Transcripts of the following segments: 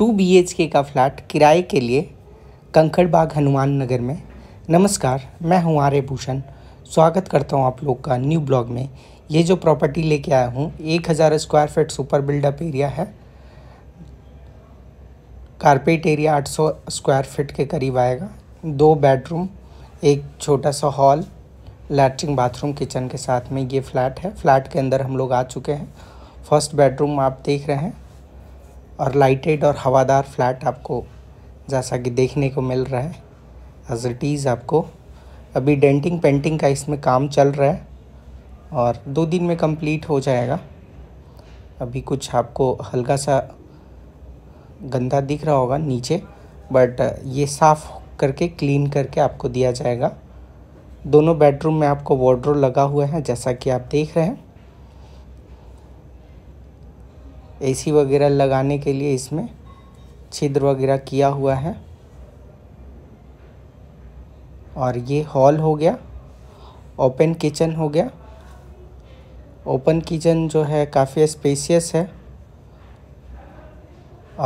to be के का flat किराए के लिए कंकड़बाग हनुमान नगर में नमस्कार मैं हूं आर्य भूषण स्वागत करता हूं आप लोग का न्यू ब्लॉग में ये जो प्रॉपर्टी लेके आया हूं एक हज़ार square feet super buildup area है कारपेट एरिया 800 स्क्वायर फीट के करीब आएगा दो बेडरूम एक छोटा सा हॉल लैट्रिन बाथरूम किचन के साथ में ये फ्लैट है फ्लैट के अंदर हम लोग आ चुके हैं फर्स्ट बेडरूम आप देख रहे हैं और लाइटेड और हवादार फ्लैट आपको जैसा कि देखने को मिल रहा है एज इट इज़ आपको अभी डेंटिंग पेंटिंग का इसमें काम चल रहा है और दो दिन में कंप्लीट हो जाएगा अभी कुछ आपको हल्का सा गंदा दिख रहा होगा नीचे बट ये साफ़ करके क्लीन करके आपको दिया जाएगा दोनों बेडरूम में आपको वॉड्रो लगा हुआ है जैसा कि आप देख रहे हैं एसी वगैरह लगाने के लिए इसमें छिद्र वगैरह किया हुआ है और ये हॉल हो गया ओपन किचन हो गया ओपन किचन जो है काफ़ी स्पेसियस है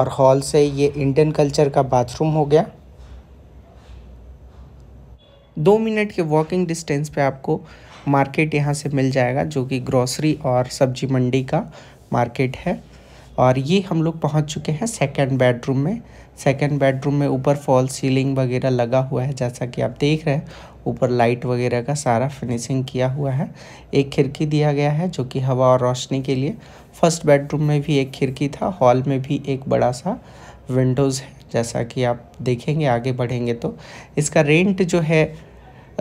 और हॉल से ये इंडियन कल्चर का बाथरूम हो गया दो मिनट के वॉकिंग डिस्टेंस पे आपको मार्केट यहाँ से मिल जाएगा जो कि ग्रॉसरी और सब्जी मंडी का मार्केट है और ये हम लोग पहुंच चुके हैं सेकंड बेडरूम में सेकंड बेडरूम में ऊपर फॉल सीलिंग वगैरह लगा हुआ है जैसा कि आप देख रहे हैं ऊपर लाइट वगैरह का सारा फिनिशिंग किया हुआ है एक खिड़की दिया गया है जो कि हवा और रोशनी के लिए फर्स्ट बेडरूम में भी एक खिड़की था हॉल में भी एक बड़ा सा विंडोज़ है जैसा कि आप देखेंगे आगे बढ़ेंगे तो इसका रेंट जो है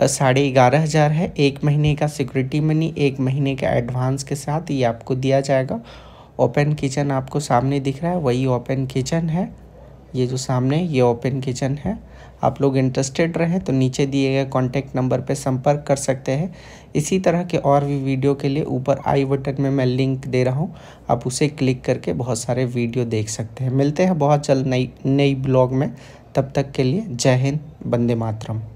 साढ़े ग्यारह हज़ार है एक महीने का सिक्योरिटी मनी एक महीने का एडवांस के साथ ये आपको दिया जाएगा ओपन किचन आपको सामने दिख रहा है वही ओपन किचन है ये जो सामने ये ओपन किचन है आप लोग इंटरेस्टेड रहें तो नीचे दिए गए कॉन्टैक्ट नंबर पर संपर्क कर सकते हैं इसी तरह के और भी वीडियो के लिए ऊपर आई बटन में मैं लिंक दे रहा हूँ आप उसे क्लिक करके बहुत सारे वीडियो देख सकते हैं मिलते हैं बहुत जल्द नई नई ब्लॉग में तब तक के लिए जय हिंद बंदे मातरम